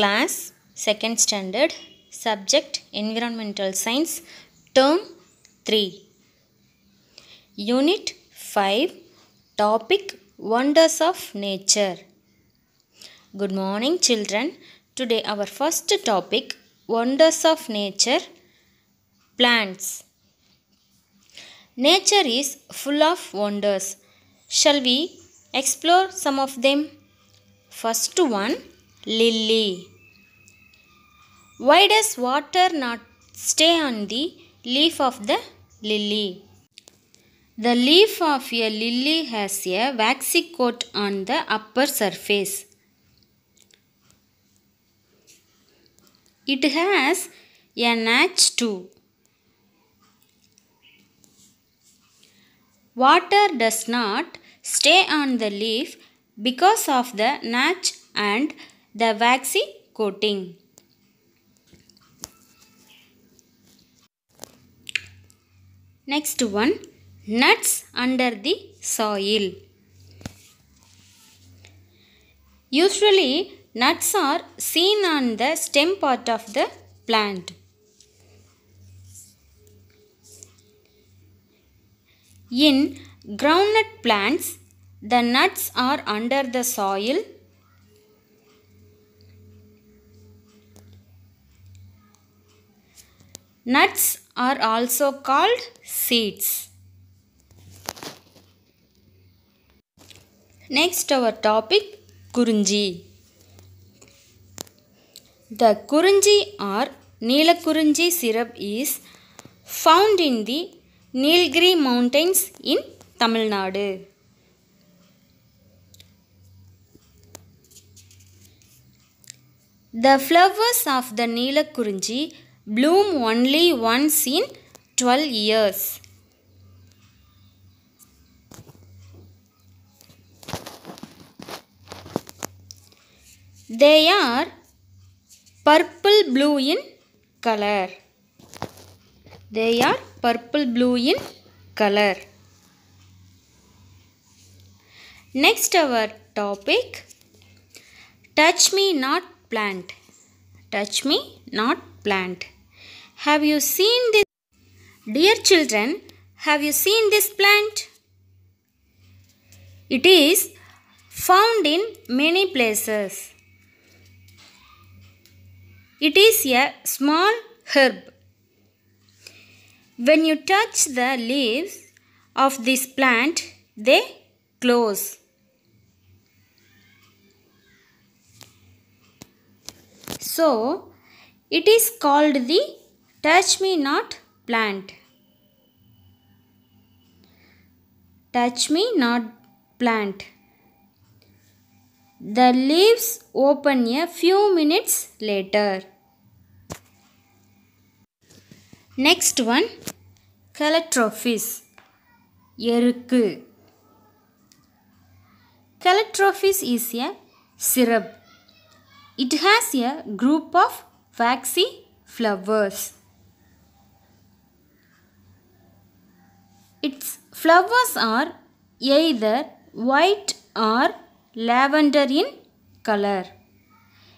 Class 2nd Standard Subject Environmental Science Term 3 Unit 5 Topic Wonders of Nature Good morning children. Today our first topic Wonders of Nature Plants Nature is full of wonders. Shall we explore some of them? First one, lily. Why does water not stay on the leaf of the lily? The leaf of a lily has a waxy coat on the upper surface. It has a notch too. Water does not stay on the leaf because of the notch and the waxy coating. Next one, nuts under the soil. Usually, nuts are seen on the stem part of the plant. In groundnut plants, the nuts are under the soil. Nuts are also called seeds. Next our topic Kurunji. The Kurunji or Neelakurunji syrup is found in the Nilgiri mountains in Tamil Nadu. The flowers of the Neelakurunji bloom only once in 12 years. They are purple blue in color. They are purple blue in color. Next our topic Touch me not plant. Touch me not plant. Have you seen this? Dear children, have you seen this plant? It is found in many places. It is a small herb. When you touch the leaves of this plant, they close. So, it is called the Touch me not plant. Touch me not plant. The leaves open a few minutes later. Next one, Calotropis. Yerku. Calotropis is a syrup. It has a group of waxy flowers. Its flowers are either white or lavender in color.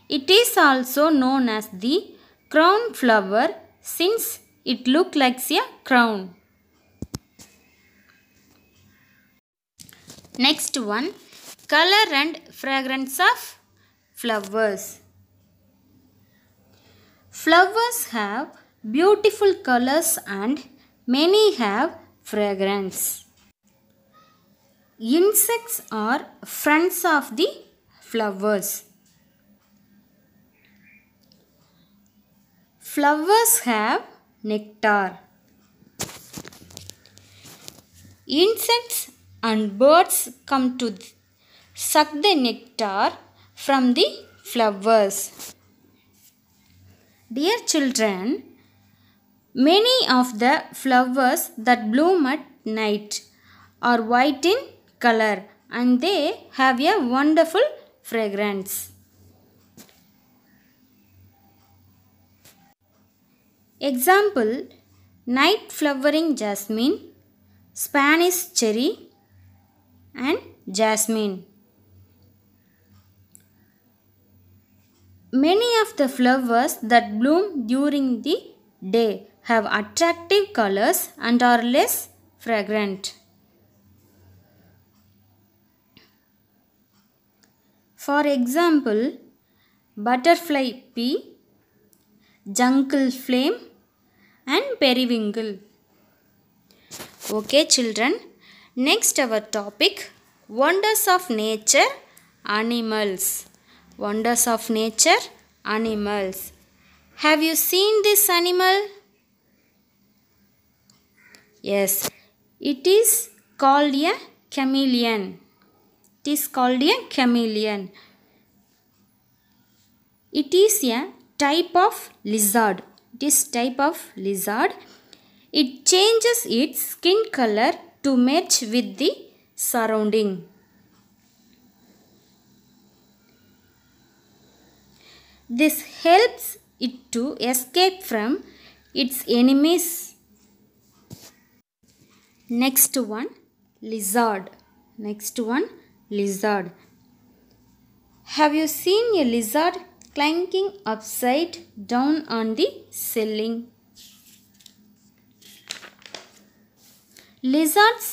It is also known as the crown flower since it looks like a crown. Next one, color and fragrance of flowers. Flowers have beautiful colors and many have fragrance. Insects are friends of the flowers. Flowers have nectar. Insects and birds come to suck the nectar from the flowers. Dear children, Many of the flowers that bloom at night are white in color and they have a wonderful fragrance. Example Night flowering jasmine, Spanish cherry and jasmine. Many of the flowers that bloom during the day have attractive colors and are less fragrant. For example, butterfly pea, jungle flame and periwinkle. Okay children, next our topic wonders of nature animals. Wonders of nature animals. Have you seen this animal? Yes, it is called a chameleon. It is called a chameleon. It is a type of lizard. It is type of lizard. It changes its skin color to match with the surrounding. This helps it to escape from its enemies. Next one, lizard. Next one, lizard. Have you seen a lizard clanking upside down on the ceiling? Lizards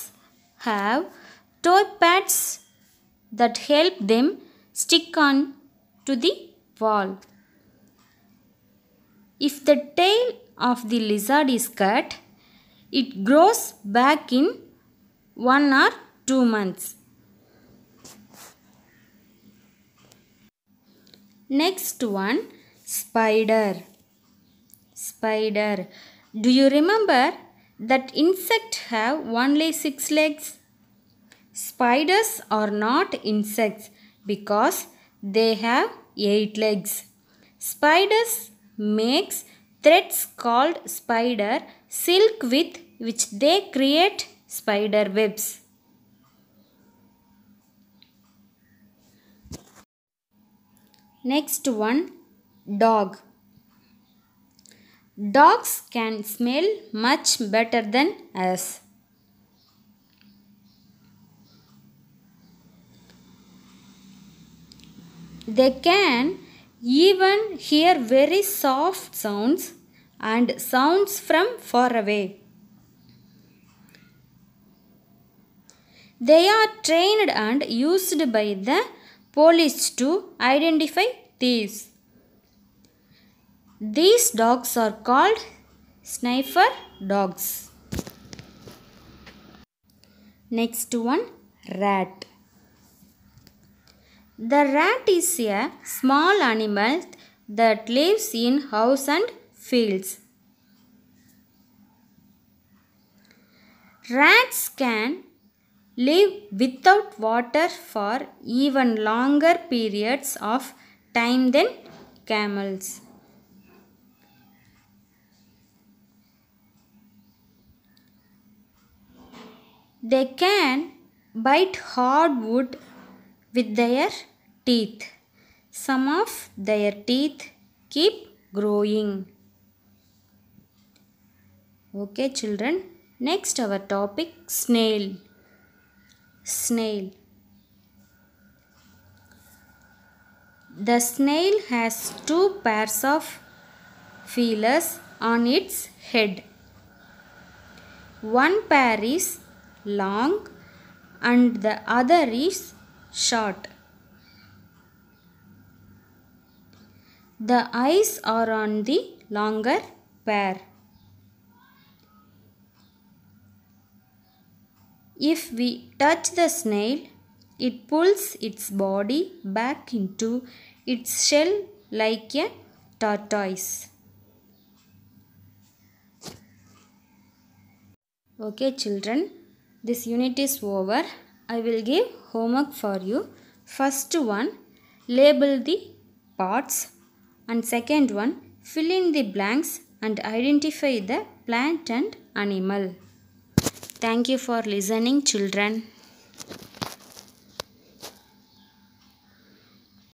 have toe pads that help them stick on to the wall. If the tail of the lizard is cut, it grows back in one or two months. Next one, spider. Spider. Do you remember that insect have only six legs? Spiders are not insects because they have eight legs. Spiders makes threads called spider silk with which they create spider webs. Next one, dog. Dogs can smell much better than us. They can even hear very soft sounds and sounds from far away. They are trained and used by the police to identify thieves. These dogs are called sniper dogs. Next one, rat. The rat is a small animal that lives in house and fields. Rats can live without water for even longer periods of time than camels. They can bite hardwood with their teeth. Some of their teeth keep growing. Okay children. Next our topic snail. Snail. The snail has two pairs of feelers on its head. One pair is long and the other is short. The eyes are on the longer pair. If we touch the snail, it pulls its body back into its shell like a tortoise. Okay children, this unit is over. I will give homework for you. First one, label the parts and second one, fill in the blanks and identify the plant and animal. Thank you for listening children.